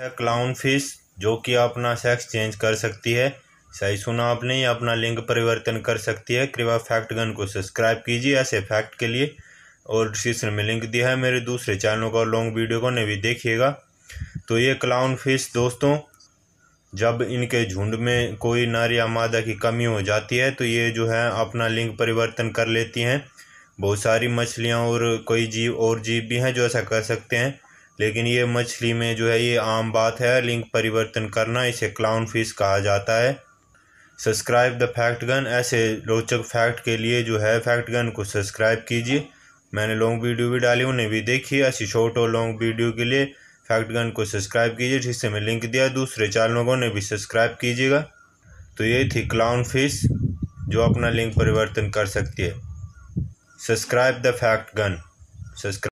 है clown fish जो कि अपना सेक्स चेंज कर सकती है सही सुना आपने यह अपना लिंग परिवर्तन कर सकती है कृपया फैक्ट गन को सब्सक्राइब कीजिए ऐसे फैक्ट के लिए और डिस्क्रिप्शन में लिंक दिया है मेरे दूसरे चैनलों का लॉन्ग वीडियो को ने भी देखिएगा तो ये क्लाउन फिश दोस्तों जब इनके झुंड में कोई नर या मादा की कमी हो जाती है तो ये जो है अपना लिंग परिवर्तन कर लेती हैं बहुत सारी मछलियाँ और कोई जीव और जीव भी हैं जो ऐसा कर सकते हैं लेकिन ये मछली में जो है ये आम बात है लिंग परिवर्तन करना इसे क्लाउन फिश कहा जाता है सब्सक्राइब द फैक्ट गन ऐसे रोचक फैक्ट के लिए जो है फैक्ट गन को सब्सक्राइब कीजिए मैंने लॉन्ग वीडियो भी डाली उन्हें भी देखी ऐसी शॉर्ट और लॉन्ग वीडियो के लिए फैक्ट गन को सब्सक्राइब कीजिए जिससे मैं लिंक दिया दूसरे चार लोगों ने भी सब्सक्राइब कीजिएगा तो ये थी क्लाउन फिश जो अपना लिंक परिवर्तन कर सकती है subscribe the fact gun subscribe